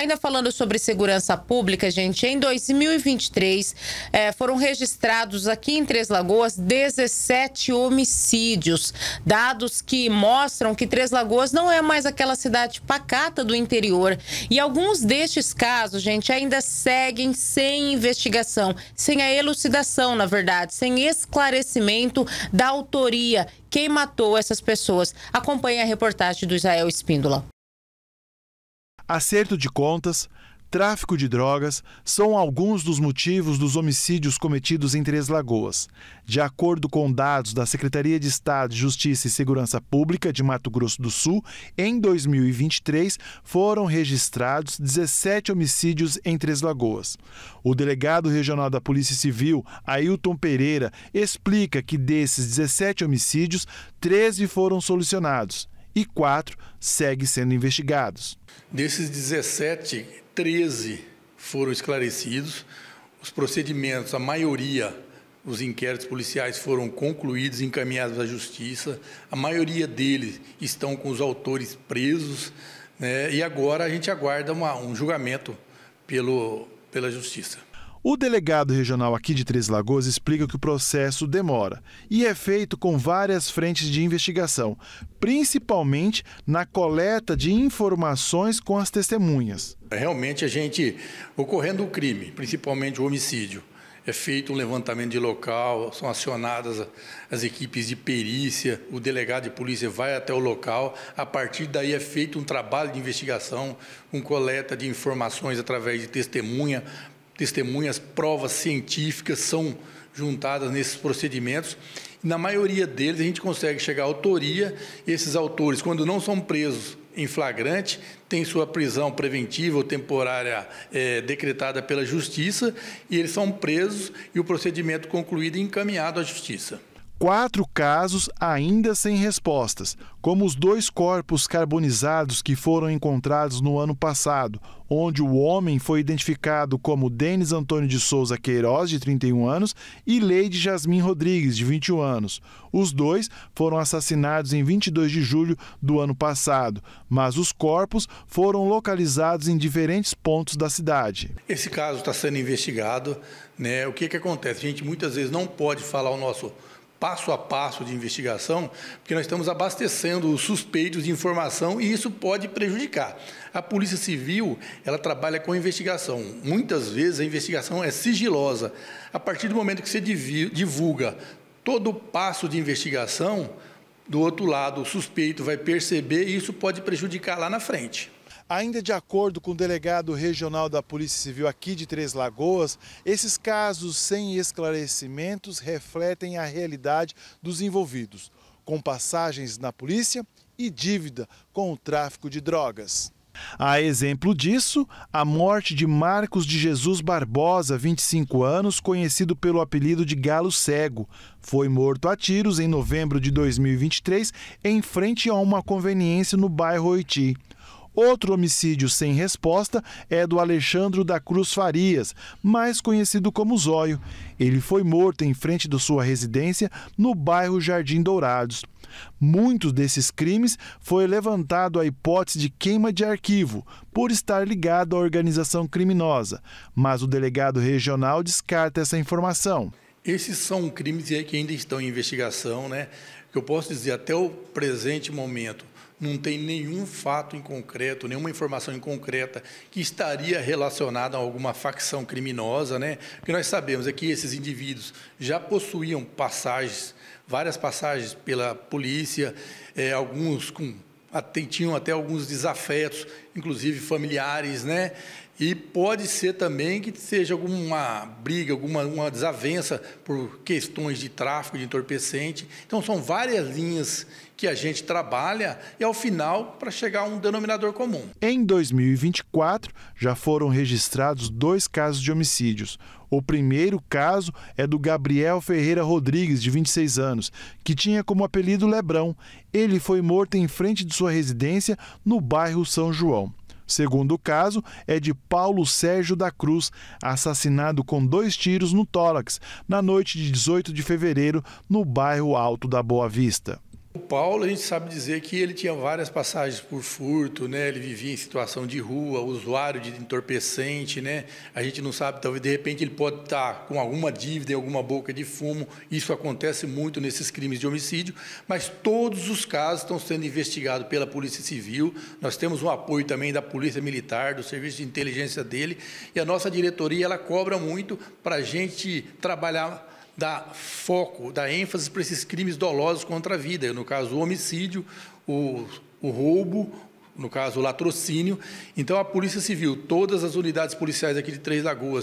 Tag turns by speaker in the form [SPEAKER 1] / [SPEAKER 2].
[SPEAKER 1] Ainda falando sobre segurança pública, gente, em 2023 eh, foram registrados aqui em Três Lagoas 17 homicídios. Dados que mostram que Três Lagoas não é mais aquela cidade pacata do interior. E alguns destes casos, gente, ainda seguem sem investigação, sem a elucidação, na verdade, sem esclarecimento da autoria. Quem matou essas pessoas? Acompanhe a reportagem do Israel Espíndola acerto de contas, tráfico de drogas são alguns dos motivos dos homicídios cometidos em Três Lagoas. De acordo com dados da Secretaria de Estado de Justiça e Segurança Pública de Mato Grosso do Sul, em 2023 foram registrados 17 homicídios em Três Lagoas. O delegado regional da Polícia Civil, Ailton Pereira, explica que desses 17 homicídios, 13 foram solucionados e quatro seguem sendo investigados. Desses
[SPEAKER 2] 17, 13 foram esclarecidos. Os procedimentos, a maioria, os inquéritos policiais foram concluídos, encaminhados à justiça. A maioria deles estão com os autores presos. Né? E agora a gente aguarda uma, um julgamento pelo, pela justiça.
[SPEAKER 1] O delegado regional aqui de Três Lagoas explica que o processo demora e é feito com várias frentes de investigação, principalmente na coleta de informações com as testemunhas.
[SPEAKER 2] Realmente a gente, ocorrendo o um crime, principalmente o homicídio, é feito um levantamento de local, são acionadas as equipes de perícia, o delegado de polícia vai até o local, a partir daí é feito um trabalho de investigação, com coleta de informações através de testemunha, testemunhas, provas científicas são juntadas nesses procedimentos. Na maioria deles, a gente consegue chegar à autoria. Esses autores, quando não são presos em flagrante, têm sua prisão preventiva ou temporária é, decretada pela Justiça, e eles são presos e o procedimento concluído e encaminhado à Justiça
[SPEAKER 1] quatro casos ainda sem respostas, como os dois corpos carbonizados que foram encontrados no ano passado, onde o homem foi identificado como Denis Antônio de Souza Queiroz, de 31 anos, e Leide Jasmin Rodrigues, de 21 anos. Os dois foram assassinados em 22 de julho do ano passado, mas os corpos foram localizados em diferentes pontos da cidade. Esse caso está sendo investigado. Né? O que, que acontece?
[SPEAKER 2] A gente muitas vezes não pode falar o nosso passo a passo de investigação, porque nós estamos abastecendo os suspeitos de informação e isso pode prejudicar. A Polícia Civil, ela trabalha com investigação. Muitas vezes a investigação é sigilosa. A partir do momento que você divulga todo o passo de investigação, do outro lado, o suspeito vai perceber e isso pode prejudicar lá na frente.
[SPEAKER 1] Ainda de acordo com o delegado regional da Polícia Civil aqui de Três Lagoas, esses casos sem esclarecimentos refletem a realidade dos envolvidos, com passagens na polícia e dívida com o tráfico de drogas. A exemplo disso, a morte de Marcos de Jesus Barbosa, 25 anos, conhecido pelo apelido de Galo Cego. Foi morto a tiros em novembro de 2023, em frente a uma conveniência no bairro Oiti. Outro homicídio sem resposta é do Alexandre da Cruz Farias, mais conhecido como Zóio. Ele foi morto em frente de sua residência no bairro Jardim Dourados. Muitos desses crimes foi levantado a hipótese de queima de arquivo, por estar ligado à organização criminosa, mas o delegado regional descarta essa informação.
[SPEAKER 2] Esses são crimes é que ainda estão em investigação, né? Que eu posso dizer até o presente momento, não tem nenhum fato em concreto, nenhuma informação em concreta que estaria relacionada a alguma facção criminosa, né? O que nós sabemos é que esses indivíduos já possuíam passagens, várias passagens pela polícia, é, alguns com tinham até alguns desafetos, inclusive familiares, né? E pode ser também que seja alguma briga, alguma uma desavença por questões de tráfico de entorpecente. Então, são várias linhas que a gente trabalha e, ao final, para chegar a um denominador comum.
[SPEAKER 1] Em 2024, já foram registrados dois casos de homicídios. O primeiro caso é do Gabriel Ferreira Rodrigues, de 26 anos, que tinha como apelido Lebrão. Ele foi morto em frente de sua residência no bairro São João. Segundo caso é de Paulo Sérgio da Cruz, assassinado com dois tiros no tórax na noite de 18 de fevereiro no bairro Alto da Boa Vista.
[SPEAKER 2] O Paulo, a gente sabe dizer que ele tinha várias passagens por furto, né? Ele vivia em situação de rua, usuário de entorpecente, né? A gente não sabe, talvez de repente ele pode estar tá com alguma dívida, alguma boca de fumo. Isso acontece muito nesses crimes de homicídio, mas todos os casos estão sendo investigados pela Polícia Civil. Nós temos um apoio também da Polícia Militar, do Serviço de Inteligência dele, e a nossa diretoria ela cobra muito para a gente trabalhar dá foco, dá ênfase para esses crimes dolosos contra a vida, no caso o homicídio, o, o roubo, no caso o latrocínio. Então a Polícia Civil, todas as unidades policiais aqui de Três Lagoas